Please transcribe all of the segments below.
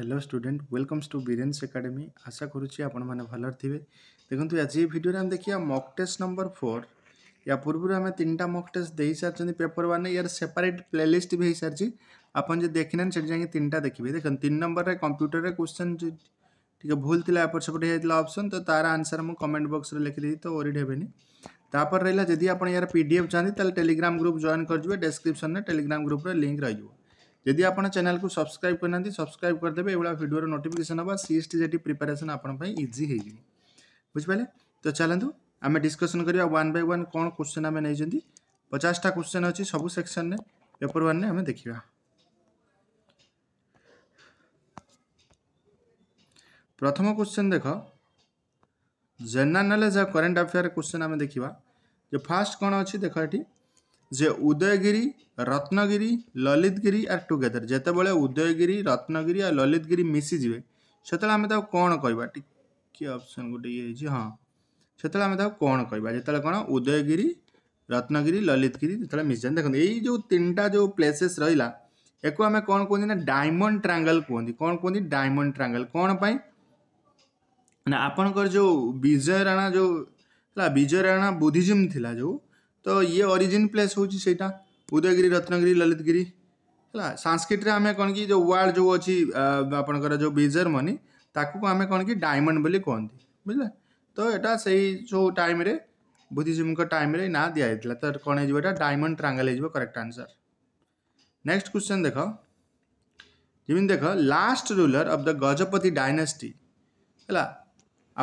Hello student welcomes to Biren's academy आशा করুছি আপনার ভালো থাকবে দেখুন আজ এই देखिए मक टेस्ट नंबर फोर या पूर्व आम तीन टा मक टेस्ट दे सारी पेपर वन यार सेपरेट प्लेलीस्ट भी हो सारी आपन जो देखी ना से तीन टा देखिए देखें तीन नंबर कंप्यूटर में क्वेश्चन टी भूल थी एपट सेपट होता अप्सन तो तार आंसर मुझे कमेंट बक्स में लिखिदी तो ओरीड हेनी तापर रहा जदि आप यार पी डी एफ चाहिए टेलीग्राम ग्रुप जॉन करेंगे डेस्क्रिप्सन में टेलीग्राम ग्रुप्र लिंक रही है यदि आप चेल को सब्सक्राइब करना सब्सक्राइब करदे ये भिडर नोटिकेसन हाँ सी एस टी जेटी प्रिपेरेसन आप इजी हो बुझे तो चलतु आम डिस्कसन करवा वन बै वन कौन क्वेश्चन आम नहीं पचासटा क्वेश्चन अच्छे सब सेक्शन में पेपर वन आम देखा प्रथम क्वेश्चन देख general knowledge current affair question आम देखा जो फास्ट कौन अच्छी देख एटी যে উদয়গিরি রত্নগিরি ললিতগিরি আর টুগেদর যেতবে উদয়গিরি রত্নগিরি আর ললিতগিরি মিশিযে সেতবে আমি তাকে কোণ কহবা টিকি অপসন গোটে ইয়ে হয়েছে হ্যাঁ সেতবে আমি তাকে কোণ কহবা যেতবে কোণ উদয়গিরি রত্নগিরি ললিতগিরি যেতবে মিশিযান দেখুন এই যে তিনটা যে প্লেসেস রহলা একু আমি কোণ কুহতি না ডায়মন্ড ট্রাঙ্গল কুহতি কোণ কুহতি ডায়মন্ড ট্রাঙ্গল কোণ পাই না আপনার যে বিজয় রাণা যে বিজয় রাণা বুদ্ধিজম লা যে तो ये ओरिजिन प्लेस हूँ उदयगिरी रत्नगिरी ललितगिरी है सांस्कृत आम कौन कि जो वार्ड जो अच्छी आप जो बीजर ताकू आम कौन कि डायमंड कहते बुझे तो यहाँ से जो टाइम बुद्धिजीवी टाइम ना दिखाई तो कौन है डायमंड ट्रांगल हो करेक्ट आंसर नेक्स्ट क्वेश्चन देख जमी देख last ruler of the Gajapati dynasty है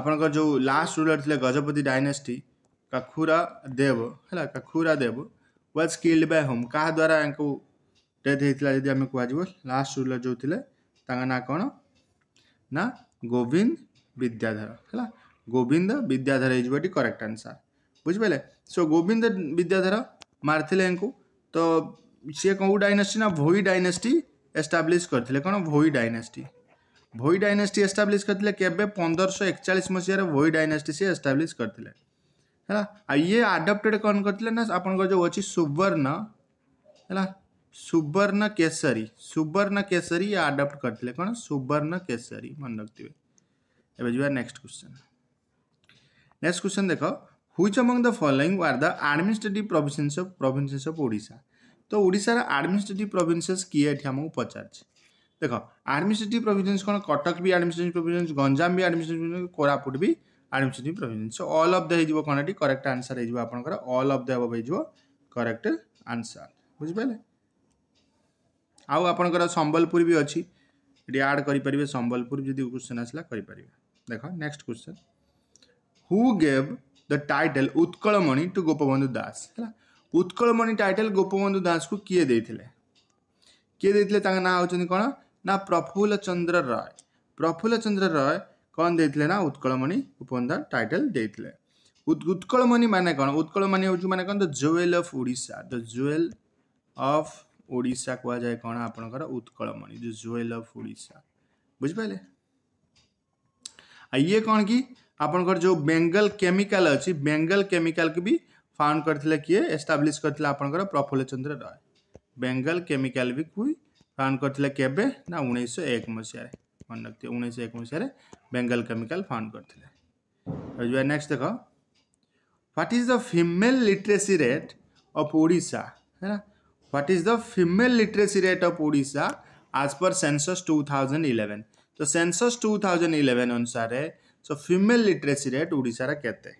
आपण जो लास्ट रूलर थे गजपति डायनेस्टी कखुरा देव है Kakharua Deva was killed by whom क्या द्वारा डेथ होता जब कह लास्ट रूलर जो थे ना कौन ना गोविंद विद्याधर है गोविंद विद्याधर ये करेक्ट आंसर बुझिपारे सो गोविंद विद्याधर मारते तो सी कौ डायनेस्टी ना भोई डायनेस्टी एस्टाब्लीश करते कौन Bhoi dynasty Bhoi dynasty establish करते पंदर पंदरश एकचाश मसीह भोई डायनेस्टी सी एस्टाब्लीश करते है ये आडप्टेड कौन करते ना जो अच्छे सुवर्ण है सुवर्ण केसरी सुवर्ण केसरी ये आडप्ट करते कौन सुवर्ण केसरी मन रखिए एवं नेक्स्ट क्वेश्चन नेक्स्ट क्वेश्चन देख which among the following are the administrative province of province of Odisha तो ओडार आडमिनिस्ट्रेट प्रोविन्सेस किए ये आमको पचार देख आडमिनिस्ट्रेट प्रोविन्स कौन कटक भी आडमिनिस्ट्रेट प्रोविन्स गंजाम भी आडमिनिस्ट्रेट आडमिनिस्ट्रेटिव कोरापुट भी administrative provision so all of the ହେଇଯିବ କ'ଣ ଏଠି କରେକ୍ଟ ଆନ୍ସର୍ ହେଇଯିବ ଆପଣଙ୍କର ଅଲ୍ ଅଫ୍ ଦ ହେବ ହେଇଯିବ କରେକ୍ଟ ଆନ୍ସର୍ ବୁଝିପାରିଲେ ଆଉ ଆପଣଙ୍କର ସମ୍ବଲପୁର ବି ଅଛି ଏଠି ଆଡ଼୍ କରିପାରିବେ ସମ୍ବଲପୁର ଯଦି କ୍ୱେଶ୍ଚନ୍ ଆସିଲା କରିପାରିବେ ଦେଖ next question who gave the title Utkalmani to Gopabandhu Das ହେଲା ଉତ୍କଳମଣି ଟାଇଟେଲ୍ ଗୋପବନ୍ଧୁ ଦାସକୁ କିଏ ଦେଇଥିଲେ କିଏ ଦେଇଥିଲେ ତାଙ୍କ ନାଁ ହେଉଛନ୍ତି କ'ଣ ନା ପ୍ରଫୁଲ୍ଲ ଚନ୍ଦ୍ର ରୟ ପ୍ରଫୁଲ୍ଲ ଚନ୍ଦ୍ର ରୟ कौन देना उत्कलमणि टाइटल देते उत्कलमणि मान कौन उत्कलमणि हूँ मैंने कौन the jewel of Odisha the jewel of Odisha कह जाए कौन आप Utkalmani the jewel of Odisha बुझे ये कौन कि आप जो बेंगल केमिकाल अच्छी बेंगल केमिकाल की भी फाउंड करते किए एस्टाब्लीश कर प्रफुल्ल चंद्र रॉय बेंगल केमिकाल भी कोई फाउंड करते के उन्नीस एक मसीह फंड रखते उन्नीस एक बेंगल केमिकल फंड करते नेक्स्ट देख what is the female literacy rate of Odisha है ना what is the female literacy rate of Odisha आज पर सेनसस टू थाउजेंड इलेवेन तो सेनसस टू थाउजेंड इलेवेन अनुसार सो फिमेल लिटरेसी रेट ओडार केत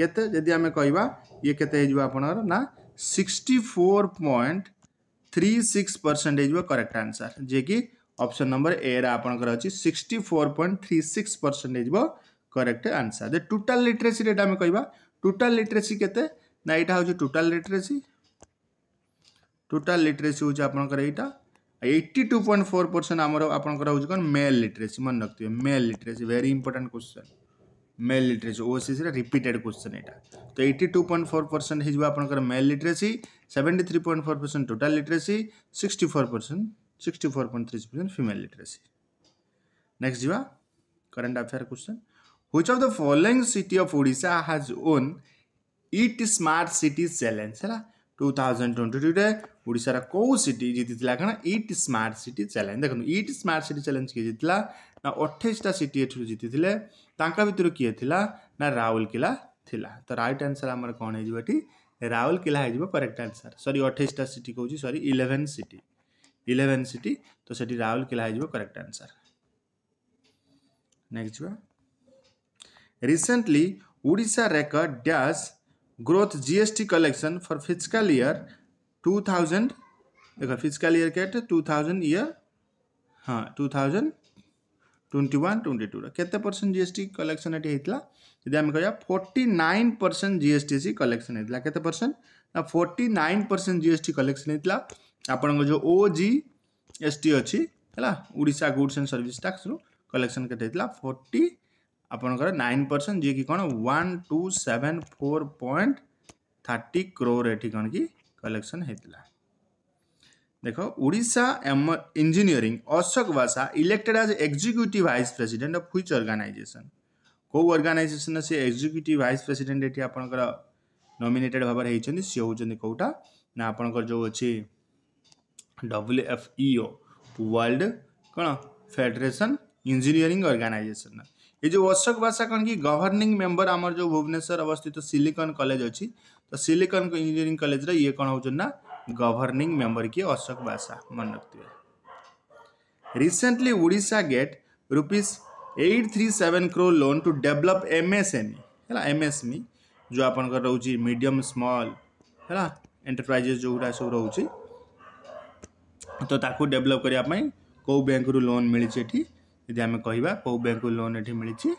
केदि आम कह ये के आपर ना sixty four point three six percent हो करेक्ट आंसर जेकि ଅପସନ୍ ନମ୍ବର ଏରେ ଆପଣଙ୍କର ଅଛି sixty four point three six percentage ବ କରେକ୍ଟ ଆନ୍ସର୍ ଯେ ଟୋଟାଲ୍ ଲିଟ୍ରେସି ରେଟ୍ ଆମେ କହିବା ଟୋଟାଲ୍ ଲିଟ୍ରେସି କେତେ ନା ଏଇଟା ହେଉଛି ଟୋଟାଲ୍ ଲିଟ୍ରେସି ଟୋଟାଲ୍ ଲିଟ୍ରେସି ହେଉଛି ଆପଣଙ୍କର ଏଇଟା eighty two point four percent ଆମର ଆପଣଙ୍କର ହେଉଛି କ'ଣ ମେଲ୍ ଲିଟ୍ରେସି ମନେ ରଖିଥିବେ male literacy very important question male literacy ଓଏସ୍ସିରେ ରିପିଟେଡ୍ କ୍ୱେଶ୍ଚନ୍ ଏଇଟା ତ eighty two point four percent ହେଇଯିବ ଆପଣଙ୍କର male literacy seventy three point four percent total literacy sixty four percent sixty four point three percent female literacy next जीवा current affair question which of the following city of odisha has won it smart city challenge hela 2022 रे ओडिशा रा को city जीतितला कण it smart city challenge देख it smart city challenge के जीतितला ना 28 टा सिटी जीति भितर किए थी ना राउरकिला थिला तो राइट आंसर आम कौन हे जिवटी राउरकेला हे जिवो करेक्ट आंसर सरी 28 टा सिटी कहू छी सिटी इलेवेन सीटी तो सेठी राहुल केला करेक्ट आंसर नेक्स्ट जी recently Odisha record dash growth GST collection for physical year 2000 thousand देख फिजिकाल ईयर क्या टू थाउजेंड ईयर हाँ two thousand twenty one twenty two रत परसेंट जी कलेक्शन ये होता आम कह forty nine percent GST collection होता है कैसे परसेंट ना forty nine percent GST collection होता आप जो ओ जी एस टी अच्छी है गुड्स एंड सर्विस टैक्स रु कलेक्शन के फोर्टी आप नाइन परसेंट जी कौन one two seven four point thirty crore ये कौन कि कलेक्शन होता देख ओा एम engineering Ashok Basa elected as execute vice president of which organization कौ अर्गानाइजेसन से एक्जिक्यूट वाइस प्रेसीडेट ये आप नमिनेटेड भाव होती सी हूँ कौटा ना आपंकर जो अच्छी डब्ल्यू एफ इओ वर्ल्ड कौन फेडरेसन इंजीनियरिंग अर्गानाइजेसन ये जो वर्षक भाषा कौन कि गवर्णिंग मेम्बर आम जो भुवनेश्वर अवस्थित सिलिकन कलेज अच्छी तो सिलिकन इंजीनियरिंग कलेज ये कौन हो गवर्निंग मेम्बर किए अशोक भाषा मन रखे recently Odisha get rupees eight three seven crore loan to develop M S M E है एम एस मी जो आप रोज मीडियम स्मल है एंटरप्राइजेस जो गुड़ा सब रोचे ତ ତାକୁ ଡେଭଲପ୍ କରିବା ପାଇଁ କେଉଁ ବ୍ୟାଙ୍କରୁ ଲୋନ୍ ମିଳିଛି ଏଠି ଯଦି ଆମେ କହିବା କେଉଁ ବ୍ୟାଙ୍କରୁ ଲୋନ୍ ଏଠି ମିଳିଛି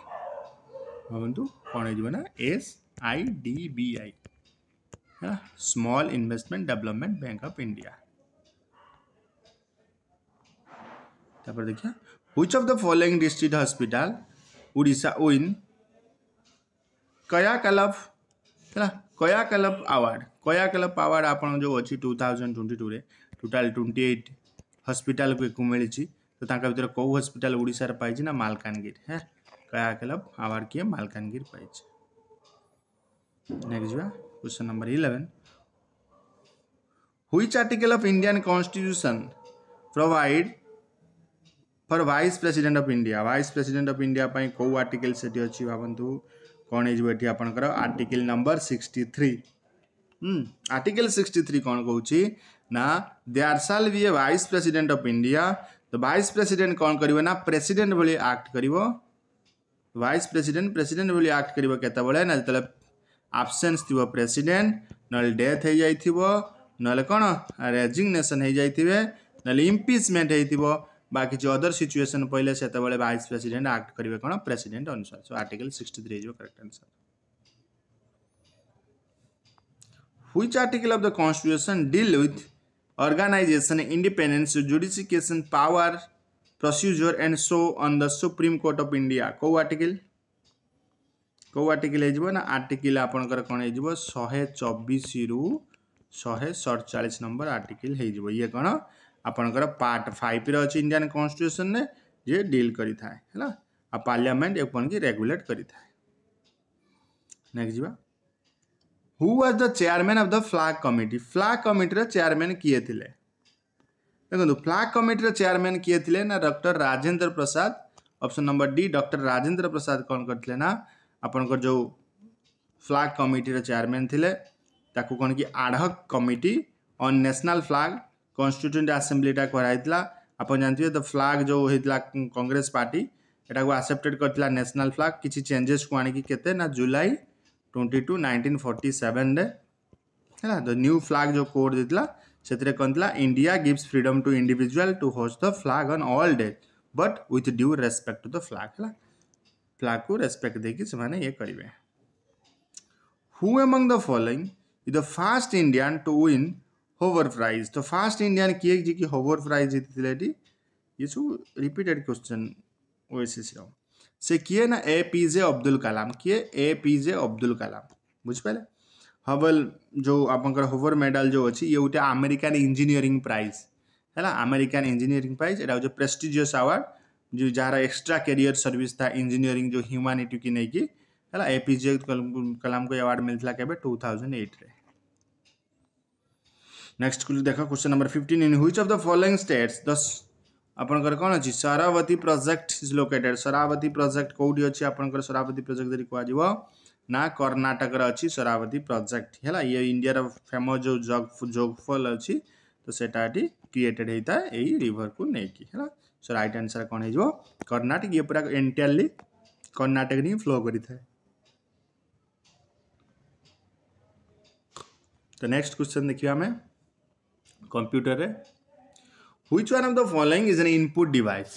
ଭାବନ୍ତୁ କ'ଣ ହେଇଯିବ ନା S I D B I ହେଲା small investment development bank of India ତାପରେ ଦେଖିବା which of the following district hospital Odisha win Kayakalp ହେଲା କୟାକଲପ ଆୱାର୍ଡ଼ କୟାକଲପ ଆୱାର୍ଡ଼ ଆପଣ ଯେଉଁ ଅଛି ଟୁ ଥାଉଜେଣ୍ଡ ଟ୍ୱେଣ୍ଟି ଟୁରେ टोटाल ट्वेंटी एट हस्पिटाल को मिली तो भर कौ हस्पिटाल ओडार पाई ना मलकानगिर है କାହା କ୍ଲବ୍ आवार किए मलकानगिर पाई नेक्स्ट ଯିବା question number eleven which article of Indian constitution provide for vice president of India vice president of India पाई कौ आर्टिकल से अच्छी भावतु कौन हो आपर article number sixty three article sixty three कौन कौन ना देआर साल वि वाइस प्रेसिडेंट ऑफ इंडिया तो वाइस प्रेसिडेंट कौन कर प्रेसीडेट प्रेसिडेंट भाई आक्ट कर वाइस प्रेसिडेंट प्रेसिडेंट भाई आक्ट करते केत ना जो आबसेन्स थी प्रेसिडेंट ना डेथ हो जाइ ना कौन रेजिग्नेसन हो जाए ना इम्पिचमेंट हो किसी अदर सिचुएसन पड़े से वाइस प्रेसिडेंट आक्ट करेंगे कौन प्रेसिडेंट अनुसार so article sixty three correct answer which article of the constitution deal with organization independence jurisdiction power procedure and so on the supreme court of India को article को article हो article आपंकर कौन हो शहे चबीस रु शहे सड़चाश नंबर आर्टिकल हो कौन आपणकर पार्ट फाइव अच्छे इंडियान कन्स्टिट्यूशन ने ये डिल करें पार्लियामेंट ये कौन की रेगुलेट करेक्ट जावा who was the chairman of the flag committee flag कमिटीर चेयरमैन किए थे देखो फ्लाग कमिटीर चेयरमैन किए थे ना doctor Rajendra Prasad option number D doctor Rajendra Prasad कौन करते ना आपंकर जो फ्लाग कमिटीर चेयरमैन थे ताकू कौन कि ad hoc committee on national flag constituent आसेम्ब्लीटा कराई आप जानते द फ्लाग तो जो होता कांग्रेस पार्टी एटा को आसेप्टेड करेसनाल फ्लाग किसी चेंजेस को आते ना July twenty two nineteen forty seven रे है द न्यू फ्लाग जो कोड देता से कौन India gives freedom to individual to host the flag on all day but with due respect to the flag है फ्लाग को रेस्पेक्ट देखिए से ये करेंगे who among the following the first Indian to win Hoover prize तो first Indian किए जी कि होवर प्राइज जीती ये सब रिपीटेड क्वेश्चन ओएसएससी से किए ना ए पी जे अब्दुल कलाम किए ए पी जे अब्दुल कलाम बुझे हवल जो आप हवर मेडल जो अच्छी ये गोटे आमेरिकान इंजीनियरिंग प्राइज है आमेरिकान इंजीनियरिंग प्राइज एट हूँ प्रेस्टिजियस आवार्ड जो जार एक्सट्रा कैरियर सर्विस था इंजीनियरिंग जो ह्यूमानिटी की नहीं कि है ए पी जे कलाम को अवार्ड मिलता के टू थाउजेंड एट्रे नेक्स्ट देख question number fifteen in which of the following states the आपंकर कौन अच्छी Sharavathi project is located Sharavathi project कौटी अच्छी आपंकर सरावती प्रोजेक्ट जी कह ना कर्णाटक अच्छी सरावती प्रोजेक्ट है ये इंडिया फेमस जो जग जोगफल अच्छी तो सेटा क्रिएटेड होता है यही रिवर को लेकिन है सो रईट आनसर कौन हो कर्णाटक ये पूरा एंटायरली कर्णाटक नहीं फ्लो कर तो नेक्स्ट क्वेश्चन देखिए हमें computer which one of the following is an input device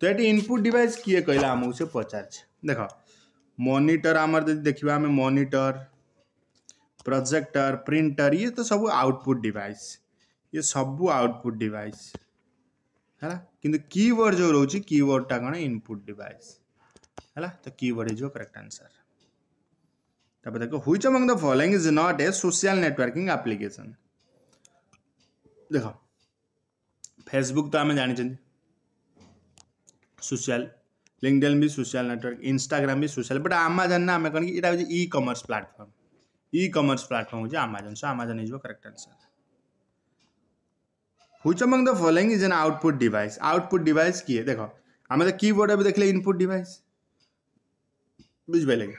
तो ये इनपुट डिवाइस किए কইলা आमको से पचार देख मनिटर आम देखा आम मनिटर प्रोजेक्टर प्रिंटर ये तो सब आउटपुट डिवाइस ये सब आउटपुट डिवाइस है कि कीबोर्ड जो कीबोर्ड टा कौन इनपुट डिवाइस है तो कीबोर्ड इज करेक्ट आंसर तब देख which among the following is not a social networking application देखो फेसबुक तो आम जानते सोशल लिंगडेन भी सोशल नेटवर्क इनस्टाग्राम भी सोशल बट आमाजन ना आम तो कौन कि यहाँ e commerce platform e commerce platform हूँ आमाजन सो आमाजन हो correct answer which among the following is an output device output device किए देख आम तो कीबोर्ड अभी देखले इनपुट डिवाइस बुझे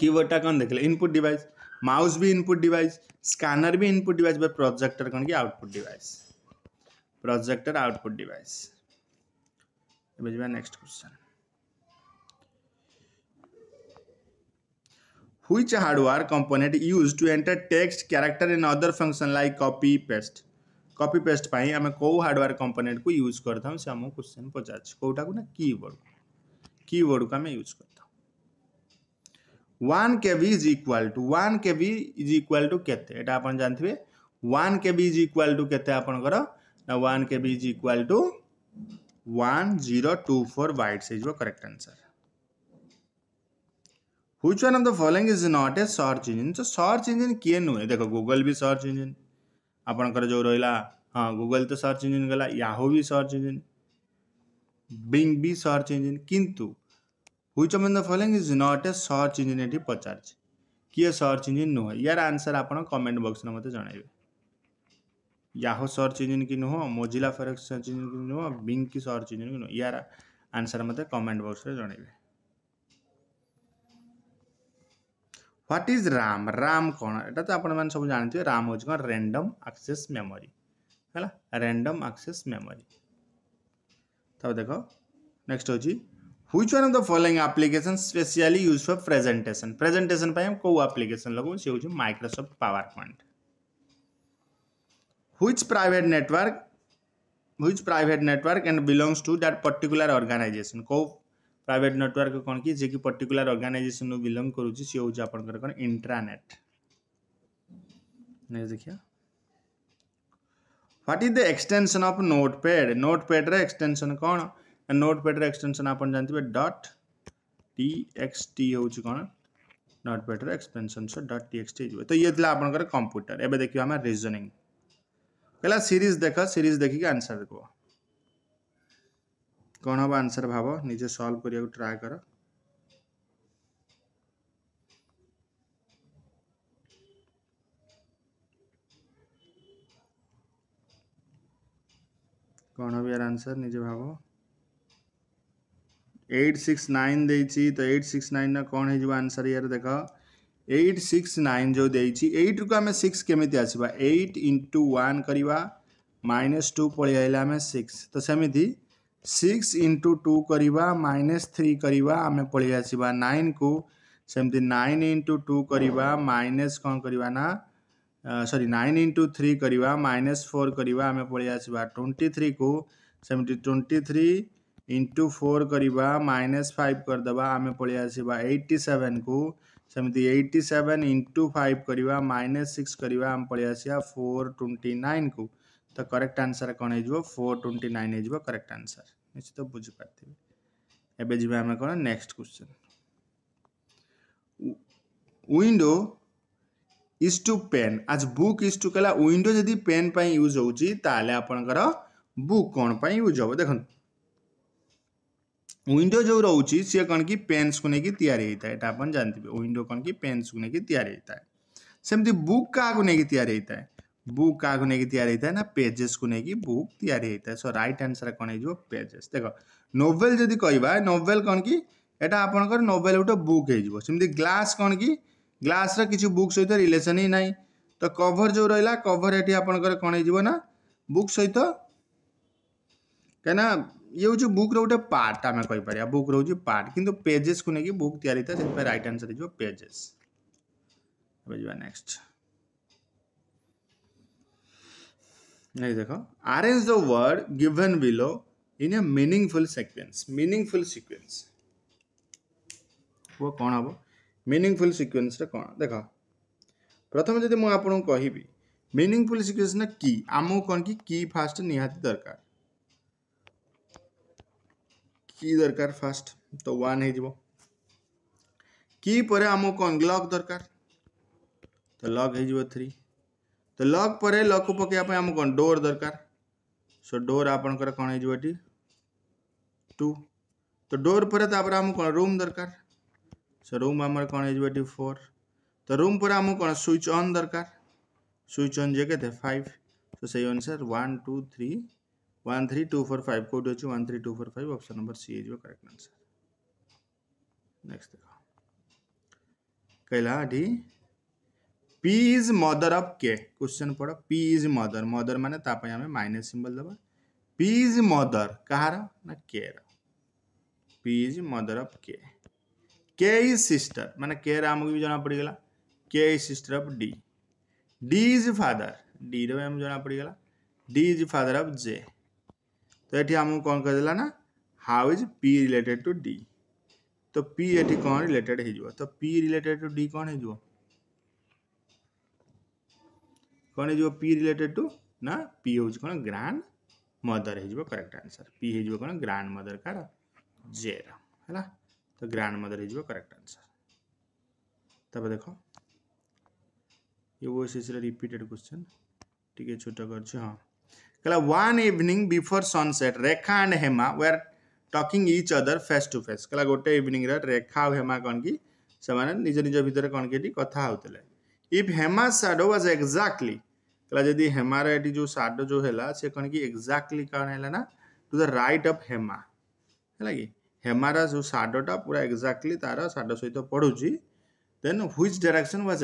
कीबोर्डा कौन देखे इनपुट डिवाइस माउस भी इनपुट डिवाइस स्कानर भी इनपुट डिवाइस बट प्रोजेक्टर कौन कि output device projector output device next question which hardware component use to enter text character in other function like copy paste copy paste पाई आम कौ hardware component को use करता से आम क्वेश्चन पचार कौटा को ना कीबोर्ड कीबोर्ड को आम यूज करता one K B is equal to one K B is equal to के जानते one K B is equal to के now 1 K B is equal to one zero two four byte size वो correct answer which one of the following is not a search engine so search engine किए नुहे देखो google भी search engine ଆପଣଙ୍କର ଯେଉଁ ରହିଲା ହଁ ଗୁଗଲ ତ ସର୍ଚ୍ଚ ଇଞ୍ଜିନ୍ भी ୟାହୁ ବି ସର୍ଚ୍ଚ ଇଞ୍ଜିନ୍ ବିଙ୍ଗ ବି ସର୍ଚ୍ଚ ଇଞ୍ଜିନ୍ କିନ୍ତୁ which of the following is not a search engine ଏଠି ପଚାରିଛି କିଏ ସର୍ଚ୍ଚ ଇଞ୍ଜିନ୍ ନୁହେଁ ୟାର ଆନ୍ସର୍ ଆପଣ କମେଣ୍ଟ ବକ୍ସରେ ମୋତେ ଜଣାଇବେ याहो सर्च इंजिन की नुह मोजिला फेरक्स सर्च इंजिन की नुह बिंग की सर्च इंजिन की नुह यार आंसर मत कमेंट बॉक्स में जन ह्वाट इज राम राम कौन एटा तो आपण मान सब जानते राम हूँ कौन रैंडम एक्सेस मेमोरी है रैंडम एक्सेस मेमोरी तब देखो नेक्स्ट होची which one of the following application specially use presentation पे हम को एप्लीकेशन लगो से हूँ Microsoft PowerPoint which private network which private network and belongs to that particular organization को प्राइवेट नेटवर्क कौन कि जे कि पर्टिकुलर अर्गानाइजेसन बिलंग कर इंट्रानेट नेक्स्ट देखिए what is the extension of notepad notepad extension कौन notepad extension आप जानते डट टी एक्स टी हूँ कौन notepad extension so dot T X T तो ये आप कंप्यूटर एवं देखिए आम रिजनिंग पहला सीरीज देख सीरीज देखिक आंसर कह कौन हम आंसर भाव निजे सल्व को ट्राए कर कौन हम यार आंसर निजे भाव एट सिक्स नाइन दे तो एट सिक्स नाइन ना कौन है आंसर यार देखा एट सिक्स नाइन जो देट रुक आम सिक्स केमी आसवा एट इंटु वन करवा माइनस टू पलैला आम सिक्स तो सेमती सिक्स इंटु टू करवा माइनस थ्री करवा आम पलि आसवा नाइन को सेमती नाइन इंटु टू करवा माइनस कौन करवा ना सरी नाइन इंटु थ्री करवा माइनस फोर करवा आम पलि आसवा ट्वेंटी थ्री को सेमती ट्वेंटी थ्री इंटु फोर करवा माइनस फाइव करदे आम पलि आसवा एट्टी सेवेन को सेमती एट्टी सेवेन इंटू फाइव करवा माइनस सिक्स करवा पलि आसा फोर ट्वेंटी नाइन को तो करेक्ट आंसर कौन हो फोर ट्वेंटी नाइन हो करेक्ट आंसर निश्चित तो बुझीपारे एवं कौन next question window is to pane as book is to कहला विंडो जदि पेन यूज हो बुक कौन यूज हम देखते विंडो जो रोचे सी कौन कि पेन्स को लेकिन याता है आप जानते विंडो कौन कि पेन्स को लेकिन याता है सेमती बुक क्या लेकिन याता है बुक क्या लेकिन याता है ना पेजेस को लेकिन बुक याता है सो रईट आनसर कौन हो पेजेस देख नोवेल जो कह नोवेल कौन कि यहाँ आप नोवेल गोटे बुक होमती ग्लास कौन कि ग्लास कि बुक सहित रिलेसन ही तो ना तो कभर जो रहा कभर ये आप कौन ना बुक सहित कहीं ये हूँ बुक रोटे पार्ट आम कहीपर बुक रोज पार्ट कि पेजेस को लेकिन बुक या रईट आंसर हो पेजेस नेक्स्ट नहीं देखो arrange the word given below in a meaningful sequence meaningful sequence କୁହ କ'ଣ ହେବ ମିନିଂଫୁଲ୍ ସିକ୍ୱେନ୍ସରେ କ'ଣ ଦେଖ ପ୍ରଥମେ ଯଦି ମୁଁ ଆପଣଙ୍କୁ କହିବି ମିନିଂଫୁଲ୍ ସିକ୍ୱେନ୍ସରେ କି ଆମକୁ କ'ଣ କି କି ଫାଷ୍ଟ ନିହାତି की दरकार फास्ट तो वन की पर आम कौन लक दरकार तो लक हो थ्री तो लक पर लक को पकड़ा आम कौन डोर दरकार सो डोर आपणकर कौन हो टू तो डोर पर आम कौन रूम दरकार सो रूम आम कौन हो फोर तो रूम पर आम कौन स्विच ऑन दरकार स्विच ऑन जे के फाइव तो सही अनुसार one two three one three two four five कौट अच्छे one three two four five option number C is correct answer next देख कहला P is mother of K question पढ़ पी इज मदर मदर मान आम माइनस सिंबल दबा P is mother कह ना के पी इज मदर अफ के के इज सिस्टर मान के आमको भी जना पड़गला K is sister of D D is father D रहा जना पड़गला D is father of J तो ये आम कौन कर देला ना how is P related to D तो पी ये कौन रिलेटेड हो तो पी रिलेटेड टू डी कौन हो कौन हो पी रिलेटेड टू ना पी हूँ कौन ग्रांड मदर हो करेक्ट आंसर पी हो कौन ग्रांड मदर कार जेर है तो ग्रांड मदर हो करेक्ट आंसर तब देख ये वो रिपीटेड क्वेश्चन टी छोट कर हाँ कहला one evening before sunset Rekha and Hema they are talking each other face to face कहला गोटे इवनिंग रेखा और हेमा कौन कि से निज निज भितर कौन कि कथा होते if Hema shadow was exactly कहला जदि हेमार ये जो साडो जो है से कौन कि एक्जाक्टली कौन है ना to the right of Hema है कि हेमार जो साडोटा पूरा एक्जाक्टली तार साडो सहित पढ़ुची then which direction was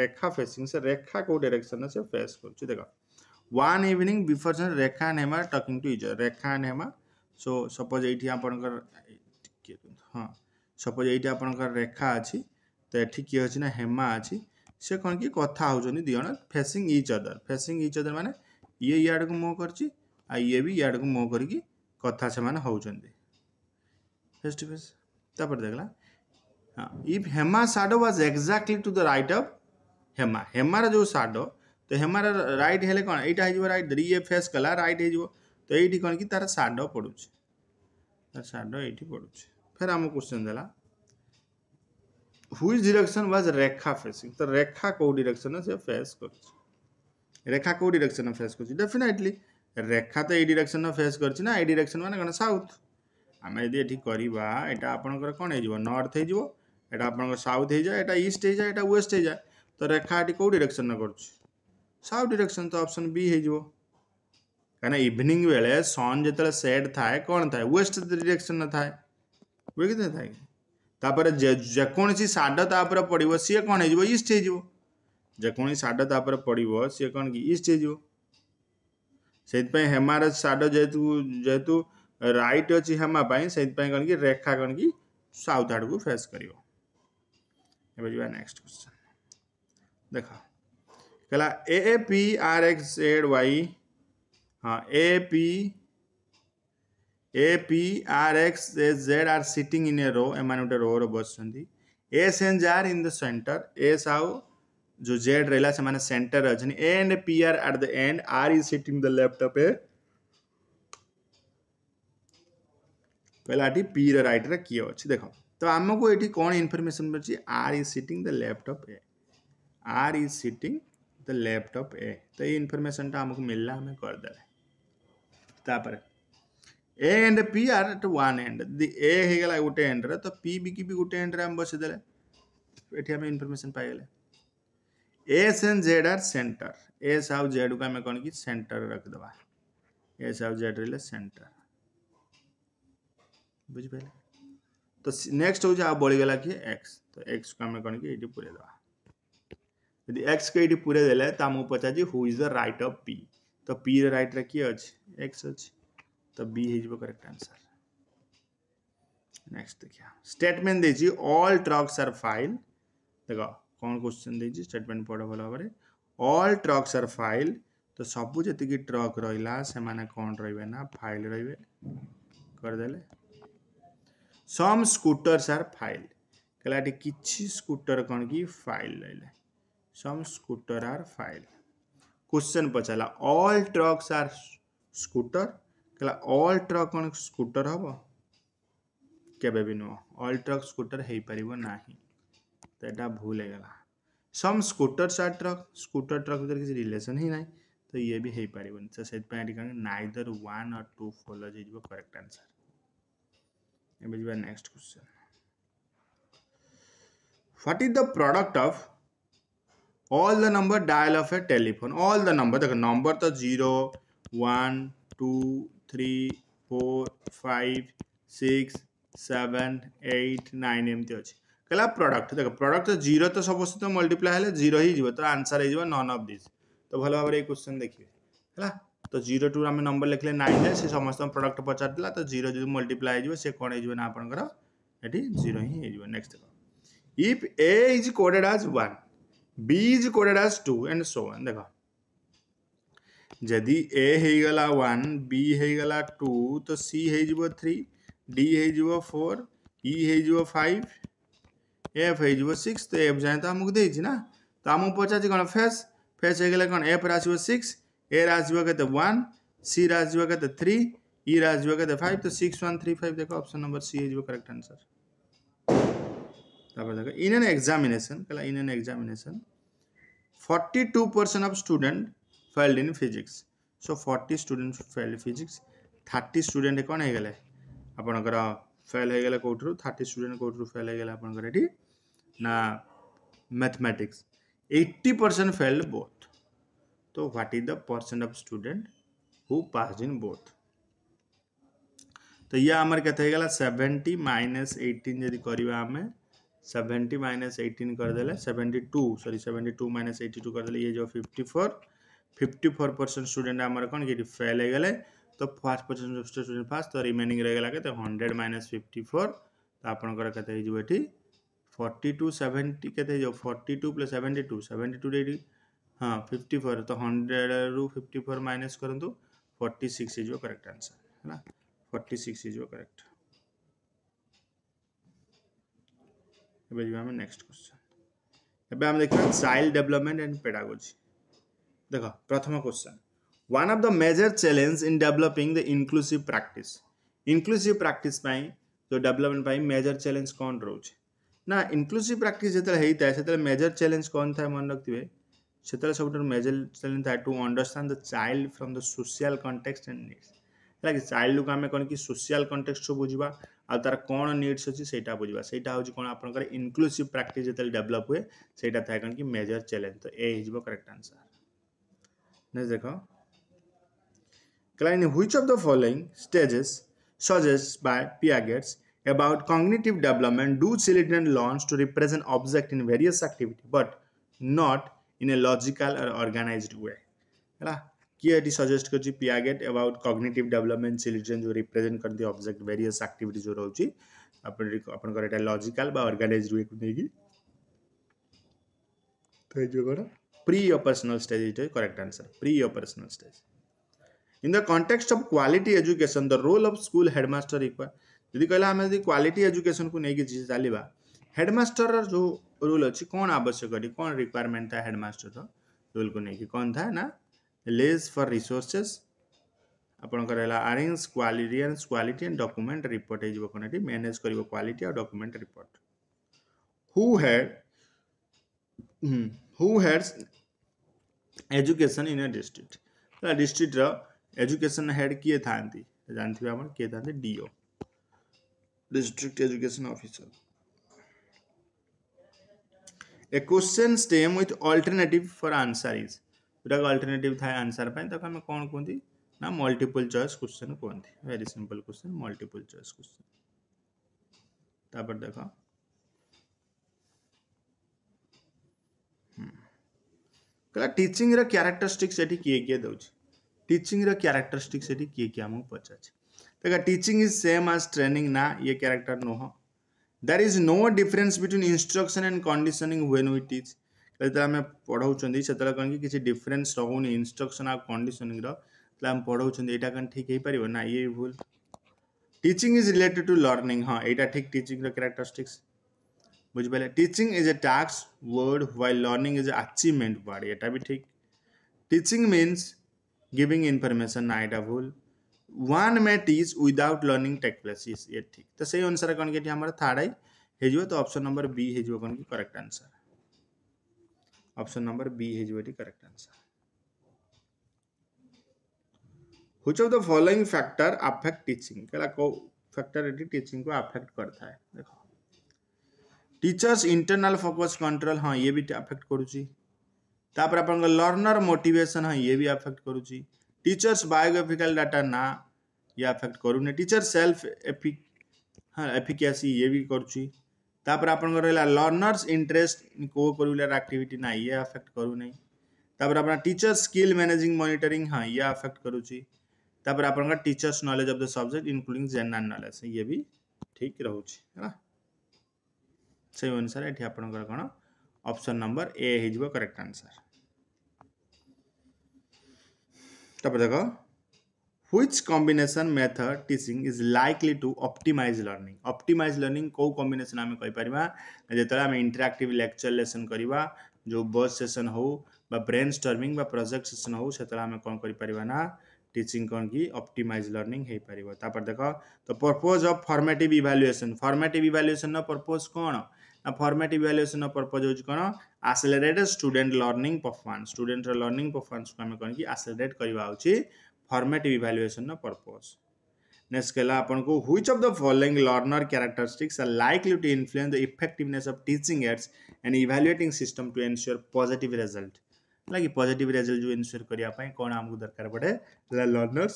Rekha facing से रेखा कौ डायरेक्शन से फेस कर देख one evening before sun Rekha and Hema talking to is Rekha and Hema so suppose ये हाँ सपोज ये आप रेखा अच्छी तो ये किए अच्छी ना हेमा अच्छी से कौन कि कथा हो दिजन facing each other facing each other मैंने ये इड को मुह कर ये भी इड को मुह कर कथा से मैंने फेस टू फेस देखला हाँ if Hema shadow was exactly to the right of Hema हेमार जो साडो ତ ହେମାର ରାଇଟ୍ ହେଲେ କ'ଣ ଏଇଟା ହେଇଯିବ ରାଇଟ୍ ରି ଏ ଫେସ୍ କଲା ରାଇଟ୍ ହେଇଯିବ ତ ଏଇଠି କ'ଣ କି ତାର ସାଡ଼ ପଡ଼ୁଛି ତାର ସାଡ଼ ଏଇଠି ପଡ଼ୁଛି ଫେର୍ ଆମ କୋଶ୍ଚିନ୍ ଦେଲା which direction was Rekha facing তো রেখা কেউ ডিরেকশনে সে ফেস করছে রেখা কেউ ডিরেকশনে ফেস করছে ডেফিনেটলি রেখা তো এই ডিরেকশনে ফেস করছে না এই ডিরেকশন মানে কোণ সাউথ আমি যদি এটি করা এটা আপনার কোণ হয়ে যাব নর্থ হয়ে যাব এটা আপনার সাউথ হয়ে যায় এটা ইস্ট হয়ে যায় এটা ওয়েস্ট হয়ে যায় তো রেখা এটি কেউ ডিরেকশনে করছে साफ डिरेक्शन तो ऑप्शन बी हो कहीं इवनिंग बेले सन जो सेट थाए कौन थाए वेस्ट डिरेक्शन थाए बुझे थाए तापर जेकोसी शाडतापुर पड़ो सी कौन होस्ट होकोण शाडतापुर पड़ो सी कौन कि ईस्ट होती हेमार शाड जेहेतु जेहेतु रईट अच्छी हेमापाई से कौन कि रेखा कौन कि साउथ आड़ को फेस कर देख कहला ए पी आर एक्स एड वाई हाँ A P A P R X A Z are sitting in a row एम रो बसुँच S and are in the centre S आउ जो जेड रहा से सेंटर अच्छा A and P are at the end R is sitting the left A पहलाटी P right किए अच्छे देख तो आमको ये कौन इनफर्मेसन मिले R is sitting the left A R is sitting the laptop A तो ये इन्फॉर्मेशन आमको मिलला दे तापर A and P are at one end the A होगा एंड एंड्रे तो, तो पी तो बी की भी एंड गोटे एंड्रे आम बसईदे हमें इनफर्मेशन इनफर्मेसन पाइले S and Z are centre S आउ जेड को आम कौन की सेंटर रख रखदे एस आउ जेड रे सेंटर बुझ बुझे तो नेक्स्ट हो हूँ आ बढ़ीगला कि एक्स तो एक्स को आम कौन की ये पूरे दवा यदि एक्स के पूरे પૂરે દેલા તો આમાં પચાસ જે who is the right of P તો પી રાઇટ अच्छे કિએ અછે એક્સ અછે તો બી હેજબો કરેક્ટ नेक्स्ट देखिए स्टेटमेंट देजी ऑल ट्रक्स आर फाइल देखो कौन क्वेश्चन देजी स्टेटमेंट पढ़ भल भाव ऑल ट्रक्स आर फाइल तो सब जी ट्रक रहा से कौन रे ना फाइल रे करदे सम स्कूटर्स आर फाइल कहला कि स्कूटर कौन कि फाइल रे some scooter are filed question पर चला ट्रक्स आर स्कूटर कहला ऑल ट्रक कौन स्कूटर हम केबे भी नुह ऑल ट्रक स्कूटर हो पार ना तो यहाँ भूल होगा some scooters are truck scooter truck भर किसी रिलेसन ही ना तो ये भी हो पार तो से नाइदर वन और टू फोलोज हो correct answer next question what is the product of all the number dial of a telephone all the number देखो नंबर तो zero one two three four five six seven eight nine एमती अच्छे कहला product देख product तो zero तो सब सहित मल्टीप्लाए हेल्ला जीरो ही जीव तो आंसर तो तो है नन अफ दिज तो भल भाव क्वेश्चन देखिए है तो जीरो टू आम नंबर लिखले नाइन से समस्त प्रडक्ट पचार तो जीरो जो मल्टीप्लाई से कौन है ना आप जीरो हिंस नेक्स्ट देख if A is coded as one B is coded as two and so on देखो जदि ए होगा वन बी होगा टू तो सी हो थ्री डी हो फोर इ हो फाइव एफ हो सिक्स तो एफ जाए तो आमको देना ना तो आम पचार कौन फेस फेस होगा कौन एफ आसो सिक्स ए आसो के वन सी आसो के थ्री इ आसो फाइव तो सिक्स वन थ्री फाइव देख ऑप्शन नंबर सी हो करेक्ट आंसर देख इन एन एक्जामिनेसन क्या in an examination forty two percent of student failed in physics so forty student failed physics thirty student कौन है आप fail हो गए कौटर थर्टी स्टूडेंट कौटर फेल हो गए आपठी mathematics eighty percent failed both तो what is the percent of student who pass in both तो ये आमर के सेवेन्टी माइनस एट्टन जी करें सेवेन्टी माइनस एटीन कर सेवेन्टी टू सरी seventy two minus eighty two कर ये जो fifty four fifty four percent student आमर कौन कि फेल हो गले तो फास्ट परसेंट स्टूडेंट फास्ट तो रिमेनिंग रहीगला कैसे हंड्रेड माइनस फिफ्टी फोर तो आपंकर के फर्टी टू सेवेन्टी के forty two plus seventy two seventy two डेटी हाँ फिफ्टी फोर तो हंड्रेड रु फिफ्टी फोर माइनस करूँ forty six is correct answer है फर्टी सिक्स इज करेक्ट ଏବେ ଯିବା ଆମେ ନେକ୍ସଟ କ୍ୱେଶ୍ଚନ୍ ଏବେ ଆମେ ଦେଖିବା ଚାଇଲ୍ଡ ଡେଭଲପମେଣ୍ଟ ଆଣ୍ଡ ପେଡାଗୋଜି ଦେଖ ପ୍ରଥମ question one of the major challenge in developing the inclusive practice inclusive practice ପାଇଁ ଯେଉଁ ଡେଭଲପମେଣ୍ଟ ପାଇଁ ମେଜର ଚ୍ୟାଲେଞ୍ଜ କ'ଣ ରହୁଛି ନା ଇନକ୍ଲୁସିଭ୍ ପ୍ରାକ୍ଟିସ୍ ଯେତେବେଳେ ହେଇଥାଏ ସେତେବେଳେ ମେଜର ଚ୍ୟାଲେଞ୍ଜ କ'ଣ ଥାଏ ମନେ ରଖିଥିବେ ସେତେବେଳେ ସବୁଠାରୁ ମେଜର ଚ୍ୟାଲେଞ୍ଜ ଥାଏ to understand the child from the social context and needs ହେଲା କି ଚାଇଲ୍ଡ କୁ ଆମେ କ'ଣ କି ସୋସିଆଲ କଣ୍ଟେକ୍ସକୁ ବୁଝିବା ଆଉ ତାର କ'ଣ ନିଡ୍ସ ଅଛି ସେଇଟା ବୁଝିବା ସେଇଟା ହେଉଛି କ'ଣ ଆପଣଙ୍କର ଇନକ୍ଲୁସିଭ୍ ପ୍ରାକ୍ଟିସ୍ ଯେତେବେଳେ ଡେଭଲପ୍ ହୁଏ ସେଇଟା ଥାଏ କ'ଣ କି ମେଜର ଚ୍ୟାଲେଞ୍ଜ ତ ଏ ହେଇଯିବ କରେକ୍ଟ ଆନ୍ସର୍ ନେକ୍ସଟ ଦେଖ କହିଲା which of the following stages suggest by Piaget's about cognitive development do children learn to represent object in various activity but not in a logical or organized way ହେଲା कि तो ये suggest कर Piaget about cognitive development children जो represent करते object various आक्टिट जो रोचे आप लॉजिकल अर्गानाइज रुक नहीं pre operational stage it correct answer pre operational stage in the context of quality education the role of school headmaster इक्वा यदि कहला हमें यदि क्वालिटी एजुकेशन को लेकिन चलिया हेडमास्टर जो रोल अच्छी कौन आवश्यक कौन रिक्वायरमेंट था हेडमास्टर रोल को लेकिन कौन था ना लिज फर रिसोर्से आपंकर आरेन्स quality quality and document report हो मैनेज कर क्वाटी और document report who head who heads education in a district डिस्ट्रिक्टर एजुकेशन हेड किए था जानते आप किए था DO district education officer a question stem with alternative for answer is गुटाक अल्टरनेटिव था आंसर तक आम कौन कहते ना मल्टीपल चॉइस क्वेश्चन कहते very simple question multiple choice question तापर देख हम्म। कहला टीचिंग क्यारेक्टरिस्टिक्स ये किए किए दौर टीचिंग क्यारेक्टरिस्टिक्स ये किए किए आम पचार देख teaching is same as training ना ये क्यारेक्टर नुह there is no difference between instruction and conditioning when we teach जितने पढ़ाऊँ से कौन कि किसी डिफरेन्स रोनि इनस्ट्रक्शन आ कंडीशनिंग रहा पढ़ाऊँ यहाँ कहीं ठीक हो पार ना ये भूल teaching is related to learning हाँ यहाँ ठीक टीचिंग क्यारेक्टरिस्टिक्स बुझे teaching is a task word while learning is achievement word ये भी ठीक टीचिंग मीनस गिविंग इनफर्मेसन ना यहाँ भूल one may teach without learning take place ये ठीक तो सही अनुसार कौन कि थार्ड आई हो तो अप्सन नंबर बी हो कि correct answer option option number B is the correct answer. Which of the following factor affect teaching? Factor एटी टीचिंग को अफेक्ट करता है देखो टीचर्स इंटरनल फोकस कंट्रोल हाँ ये भी अफेक्ट करुच्ची तापर आप लर्नर मोटिवेशन हाँ ये भी अफेक्ट करुच्ची टीचर्स बायोग्राफिकल डाटा ना ये अफेक्ट करूना टीचर सेल्फ एफिक हाँ एफिकेसी ये भी करुच्ची ତାପରେ ଆପଣଙ୍କର ରହିଲା learners interest in co curricular activity ନା ଇଏ ଆଫେକ୍ଟ କରୁନାହିଁ ତାପରେ ଆପଣ ଟିଚର୍ ସ୍କିଲ୍ ମ୍ୟାନେଜିଂ ମନିଟରିଂ ହଁ ଇଏ ଆଫେକ୍ଟ କରୁଛି ତାପରେ ଆପଣଙ୍କର teachers knowledge of the subject including general knowledge ଇଏ ବି ଠିକ୍ ରହୁଛି ହେଲା ସେଇ ଅନୁସାରେ ଏଠି ଆପଣଙ୍କର କ'ଣ ଅପସନ୍ ନମ୍ବର ଏ ହେଇଯିବ କରେକ୍ଟ ଆନ୍ସର ତାପରେ ଦେଖ which combination method teaching is likely to optimise learning optimise learning कौ कम्बेसन आम कहि परबा आम इंटराक्ट लेक्चर लेसन करवा जो बस सेसन हो ब्रेन स्टर्मिंग प्रोजेक्ट सेसन होते आम कौन कोन टीचिंग कौन कि अप्टिमाइज लर्निंग हो पार देख तो purpose of formative evaluation formative evaluation purpose कौन ना फर्मेट इवालुएसन पर्पोज हूँ कौन accelerated student learning performance student learning performance को आम कौन कि आसेलेट करवा formative evaluation of purpose. Next kela apan ko which of the following learner characteristics are likely to influence the effectiveness of teaching aids and evaluating system to ensure positive result. Like positive result जो ensure करने कौन आमको दरकार पड़े learners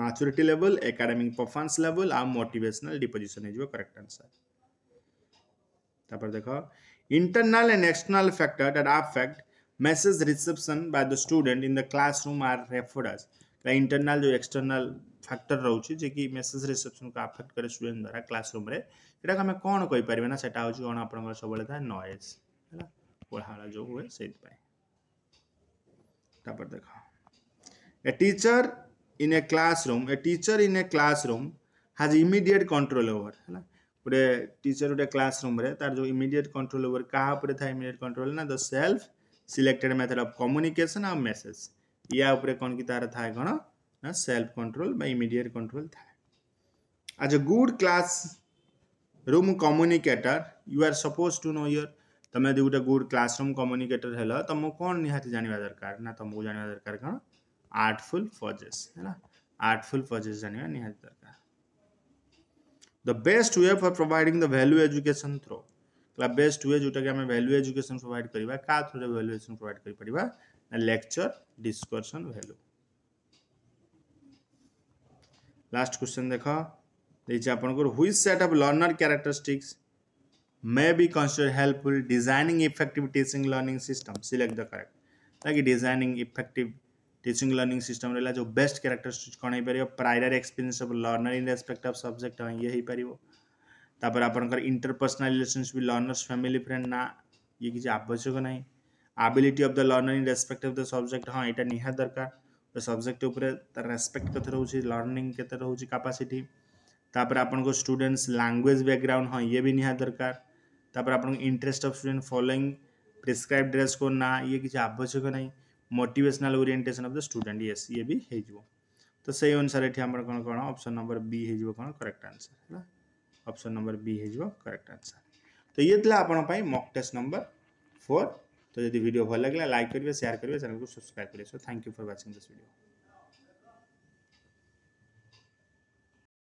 maturity level academic performance level आ motivational disposition हो correct answer तापर देख internal and external factor that affect message reception by the student in the classroom are referred as like internal जो external factor रहउछि जे कि message reception को affect करे student द्वारा classroom रे एटा हमें कोन कहि परबे ना सेटा होछि कोन आपन सब बेले था noise हैला कोलाहल जो हुए सेत पाए तापर देखो a teacher in a classroom a teacher in a classroom has immediate control over हैला गोटे टीचर गोटे क्लास रूम रे तार जो इमीडिएट कंट्रोल ओवर कहा परे था इमीडिएट कंट्रोल ना the self selected method of communication आ मेसेज या उपर कौन की तार थाए तो कौन ना सेल्फ कंट्रोल बा इमीडिएट कंट्रोल थाए as a good classroom communicator you are suppose to know your तुम यदि गोटे गुड क्लासरूम कम्युनिकेटर है तुमको कौन निहाते जानवा दरकार ना तुमको तो जानवा दरकार कौन आर्टफुल फजेस है आर्टफुल फजेस जानवा निहाते दरकार the best way for providing the value education through club best हुए जोटा कि आम भैल्यू एजुकेशन प्रोवैड करवा क्या थ्रुए भैल्युएसन प्रोवैड कर lecture discussion value last question देख देखिए आपको हुई set of learner characteristics may be consider helpful designing effective teaching learning system select the correct like designing effective teaching learning system रहा जो best characteristics कौन हो पार prior experience of learner in respect of subject ये हो हाँ, तापर आप interpersonal relations with learners family friend ना ये कि आवश्यक ना ability of the learner in respect of the subject हाँ यहाँ तो निहत दरकार सब्जेक्ट उपर तर रेस्पेक्ट कैसे रोचे लर्णिंग केपासीटी तापर आप स्टूडेंट्स लांगुएज बैकग्राउंड हाँ ये भी निहत दरकार तापर आप interest of student following prescribe dress को ना ये कि आवश्यक ना motivational orientation of the student ये ये भी हो तो सही अनुसार ये आप कौन अप्सन नंबर बी हो कौन करेक्ट आंसर है option number B is your correct answer तो ये आप मॉक टेस्ट नंबर फोर तो यदि वीडियो भल लगे लाइक करेंगे शेयर करेंगे चैनल को सब्सक्राइब करेंगे so thank you for watching this video